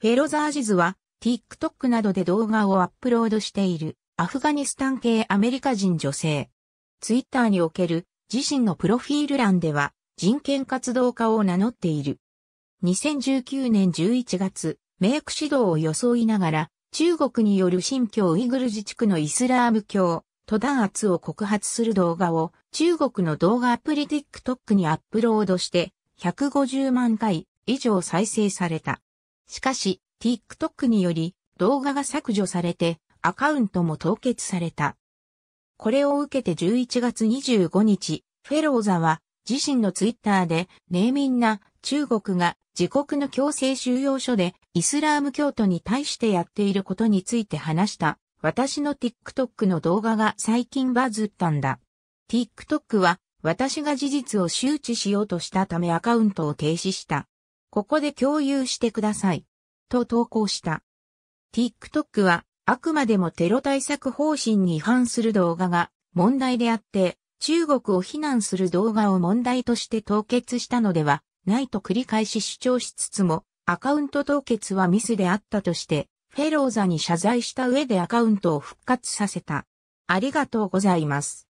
フェロザージズは TikTok などで動画をアップロードしているアフガニスタン系アメリカ人女性。ツイッターにおける自身のプロフィール欄では人権活動家を名乗っている。2019年11月、メイク指導を装いながら中国による新疆ウイグル自治区のイスラーム教、都弾圧を告発する動画を中国の動画アプリ TikTok にアップロードして150万回以上再生された。しかし、TikTok により動画が削除されてアカウントも凍結された。これを受けて11月25日、フェローザは自身のツイッターで、ネーミンな、中国が自国の強制収容所でイスラーム教徒に対してやっていることについて話した。私の TikTok の動画が最近バズったんだ。TikTok は私が事実を周知しようとしたためアカウントを停止した。ここで共有してください。と投稿した。TikTok は、あくまでもテロ対策方針に違反する動画が問題であって、中国を非難する動画を問題として凍結したのではないと繰り返し主張しつつも、アカウント凍結はミスであったとして、フェローザに謝罪した上でアカウントを復活させた。ありがとうございます。